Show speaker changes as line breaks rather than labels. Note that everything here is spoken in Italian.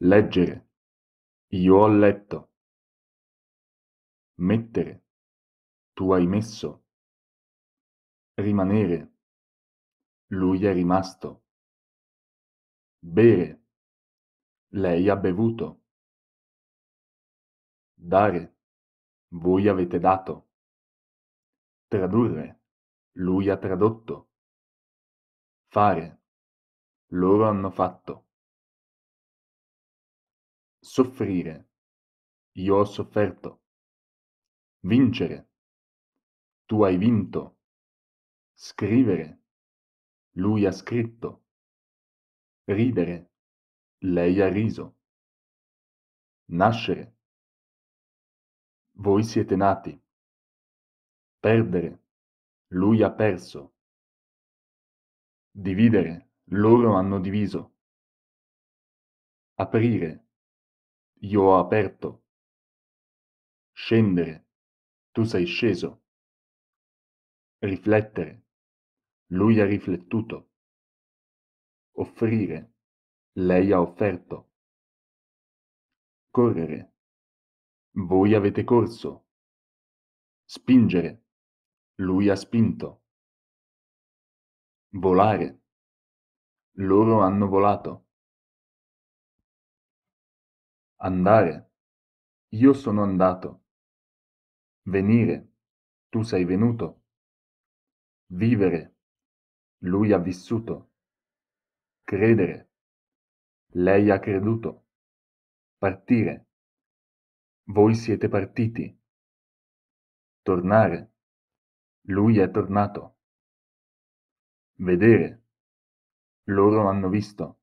Leggere, io ho letto. Mettere, tu hai messo. Rimanere, lui è rimasto. Bere, lei ha bevuto. Dare, voi avete dato. Tradurre, lui ha tradotto. Fare, loro hanno fatto soffrire, io ho sofferto, vincere, tu hai vinto, scrivere, lui ha scritto, ridere, lei ha riso, nascere, voi siete nati, perdere, lui ha perso, dividere, loro hanno diviso, aprire, io ho aperto. Scendere. Tu sei sceso. Riflettere. Lui ha riflettuto. Offrire. Lei ha offerto. Correre. Voi avete corso. Spingere. Lui ha spinto. Volare. Loro hanno volato. Andare, io sono andato. Venire, tu sei venuto. Vivere, lui ha vissuto. Credere, lei ha creduto. Partire, voi siete partiti. Tornare, lui è tornato. Vedere, loro hanno visto.